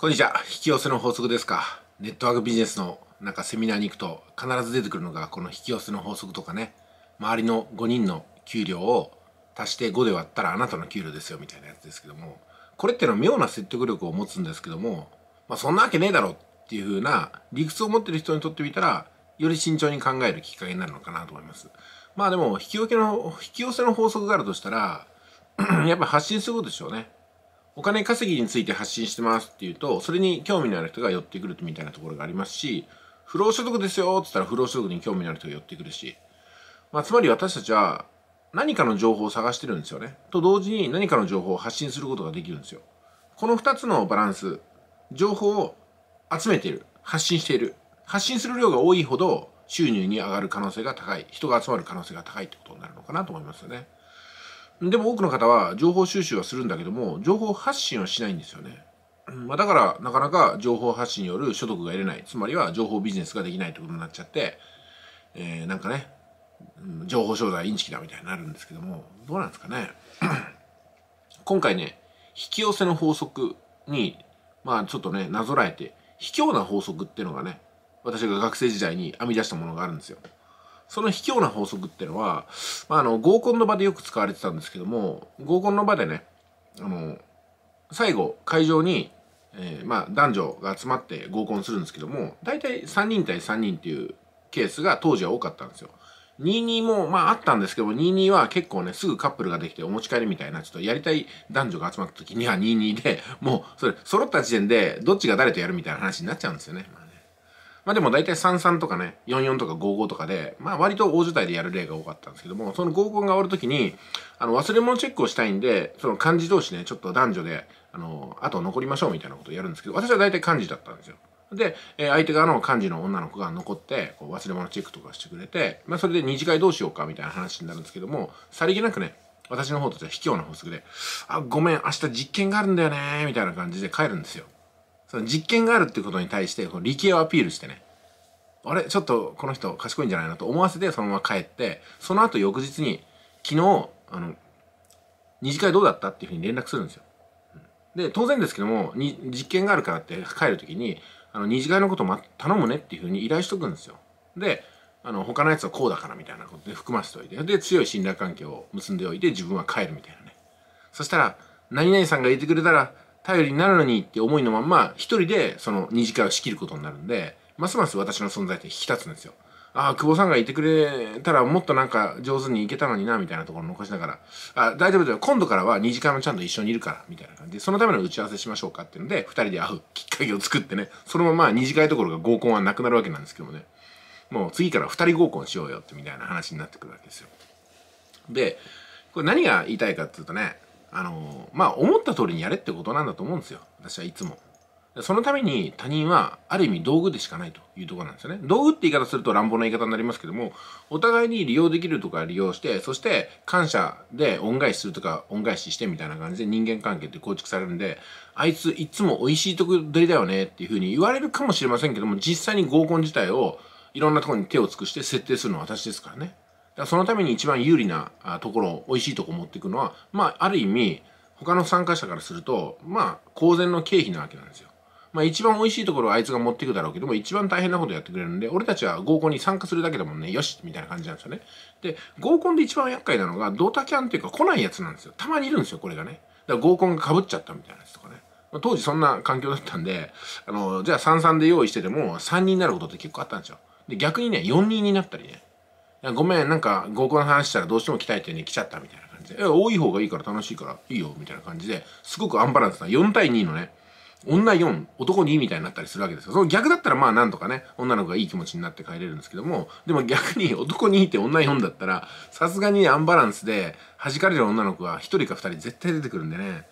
こんにちは。引き寄せの法則ですか。ネットワークビジネスのなんかセミナーに行くと必ず出てくるのがこの引き寄せの法則とかね。周りの5人の給料を足して5で割ったらあなたの給料ですよみたいなやつですけども、これってのは妙な説得力を持つんですけども、まあそんなわけねえだろっていう風な理屈を持ってる人にとってみたら、より慎重に考えるきっかけになるのかなと思います。まあでも、引き受けの、引き寄せの法則があるとしたら、やっぱ発信することでしょうね。お金稼ぎについて発信してますっていうと、それに興味のある人が寄ってくるみたいなところがありますし、不労所得ですよって言ったら不労所得に興味のある人が寄ってくるし、まあ、つまり私たちは何かの情報を探してるんですよね。と同時に何かの情報を発信することができるんですよ。この2つのバランス、情報を集めている、発信している、発信する量が多いほど収入に上がる可能性が高い、人が集まる可能性が高いってことになるのかなと思いますよね。でも多くの方は情報収集はするんだけども情報発信はしないんですよね。まあ、だからなかなか情報発信による所得が得れないつまりは情報ビジネスができないってことになっちゃって、えー、なんかね情報商材インチキだみたいになるんですけどもどうなんですかね 今回ね引き寄せの法則にまあちょっとねなぞらえて卑怯な法則っていうのがね私が学生時代に編み出したものがあるんですよ。その卑怯な法則っていうのは、まあ、あの、合コンの場でよく使われてたんですけども、合コンの場でね、あの、最後、会場に、えー、まあ、男女が集まって合コンするんですけども、大体3人対3人っていうケースが当時は多かったんですよ。22も、まああったんですけども、22は結構ね、すぐカップルができてお持ち帰りみたいな、ちょっとやりたい男女が集まった時には22で、もう、それ、揃った時点で、どっちが誰とやるみたいな話になっちゃうんですよね。まあまあでも大体33とかね、44とか55とかで、まあ割と大所帯でやる例が多かったんですけども、その合コンが終わるときに、あの忘れ物チェックをしたいんで、その漢字同士ね、ちょっと男女で、あの、あと残りましょうみたいなことをやるんですけど、私は大体漢字だったんですよ。で、えー、相手側の幹事の女の子が残って、こう忘れ物チェックとかしてくれて、まあ、それで二次会どうしようかみたいな話になるんですけども、さりげなくね、私の方としては卑怯な法則で、あ、ごめん、明日実験があるんだよね、みたいな感じで帰るんですよ。その実験があるってことに対してこの理系をアピールしてねあれちょっとこの人賢いんじゃないなと思わせてそのまま帰ってその後翌日に昨日あの二次会どうだったっていうふうに連絡するんですよ。で当然ですけどもに実験があるからって帰る時にあの二次会のこと、ま、頼むねっていうふうに依頼しとくんですよ。であの他のやつはこうだからみたいなことで含ませておいてで強い信頼関係を結んでおいて自分は帰るみたいなね。そしたら何々さんがいてくれたら頼りになるのにって思いのまま、一人でその二次会を仕切ることになるんで、ますます私の存在って引き立つんですよ。ああ、久保さんがいてくれたらもっとなんか上手にいけたのにな、みたいなところ残しながら、あ大丈夫だよ、今度からは2時間もちゃんと一緒にいるから、みたいな感じで、そのための打ち合わせしましょうかっていうので、2人で会うきっかけを作ってね、そのまま2次会どころが合コンはなくなるわけなんですけどもね、もう次から2人合コンしようよってみたいな話になってくるわけですよ。で、これ何が言いたいかっていうとね、あのまあ思った通りにやれってことなんだと思うんですよ私はいつもそのために他人はある意味道具でしかないというところなんですよね道具って言い方すると乱暴な言い方になりますけどもお互いに利用できるとか利用してそして感謝で恩返しするとか恩返ししてみたいな感じで人間関係って構築されるんであいついつも美味しいとこ取りだよねっていうふうに言われるかもしれませんけども実際に合コン自体をいろんなところに手を尽くして設定するのは私ですからねそのために一番有利なところ美味しいとこ持っていくのはまあある意味他の参加者からするとまあ公然の経費なわけなんですよ。まあ一番美味しいところはあいつが持っていくだろうけども一番大変なことやってくれるんで俺たちは合コンに参加するだけだもんねよしみたいな感じなんですよね。で合コンで一番厄介なのがドタキャンっていうか来ないやつなんですよ。たまにいるんですよこれがね。だから合コンがかぶっちゃったみたいなやつとかね。当時そんな環境だったんで、あの、じゃあ33で用意してても3人になることって結構あったんですよ。で、逆にね、4人になったりね。ごめんなんか合コンの話したらどうしても来たいってね来ちゃったみたいな感じで多い方がいいから楽しいからいいよみたいな感じですごくアンバランスな4対2のね女4男2みたいになったりするわけですよその逆だったらまあなんとかね女の子がいい気持ちになって帰れるんですけどもでも逆に男2って女4だったらさすがにアンバランスで弾かれる女の子は1人か2人絶対出てくるんでね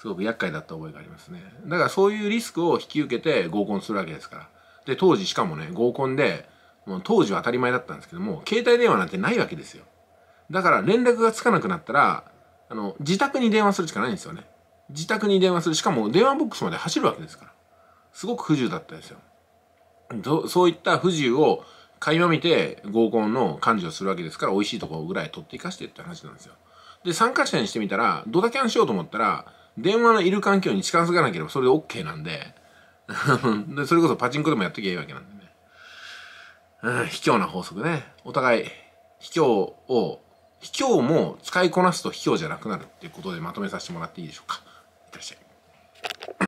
すごく厄介だった覚えがありますねだからそういうリスクを引き受けて合コンするわけですからで当時しかもね合コンでもう当時は当たり前だったんですけども、携帯電話なんてないわけですよ。だから連絡がつかなくなったら、あの、自宅に電話するしかないんですよね。自宅に電話する。しかも電話ボックスまで走るわけですから。すごく不自由だったですよ。そういった不自由を垣間見て合コンの感じをするわけですから、美味しいところぐらい取っていかしてって話なんですよ。で、参加者にしてみたら、ドタキャンしようと思ったら、電話のいる環境に近づかなければそれで OK なんで、で、それこそパチンコでもやっときゃいいわけなんで。うん、卑怯な法則ね。お互い、卑怯を、卑怯も使いこなすと卑怯じゃなくなるっていうことでまとめさせてもらっていいでしょうか。いってらっしゃい。